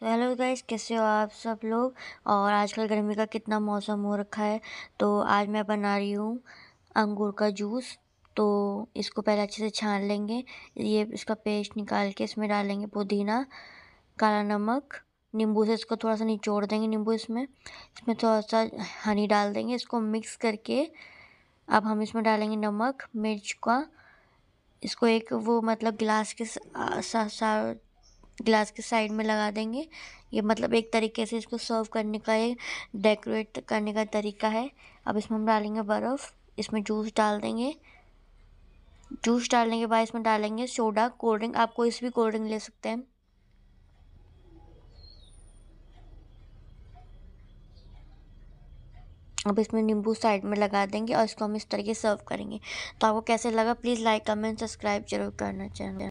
तो hello guys कैसे हो आप सब लोग और आजकल गर्मी का कितना मौसम हो रखा है तो आज मैं बना रही हूँ अंगूर का जूस तो इसको पहले अच्छे से छान लेंगे ये इसका पेस्ट निकाल के इसमें डालेंगे पुदीना काला नमक नींबू से इसको थोड़ा सा निचोड़ देंगे नींबू इसमें इसमें थोड़ा सा हनी डाल देंगे इसको मिक्स करके अब हम इसमें डालेंगे नमक मिर्च का इसको एक वो मतलब गिलास के सा, सा, सा ग्लास के साइड में लगा देंगे ये मतलब एक तरीके से इसको सर्व करने का एक डेकोरेट करने का तरीका है अब इसमें हम डालेंगे बर्फ़ इसमें जूस डाल देंगे जूस डालने के बाद इसमें डालेंगे सोडा कोल्ड ड्रिंक आप कोई भी कोल्ड ड्रिंक ले सकते हैं अब इसमें नींबू साइड में लगा देंगे और इसको हम इस तरीके सर्व करेंगे तो आपको कैसे लगा प्लीज़ लाइक कमेंट सब्सक्राइब जरूर करना चैनल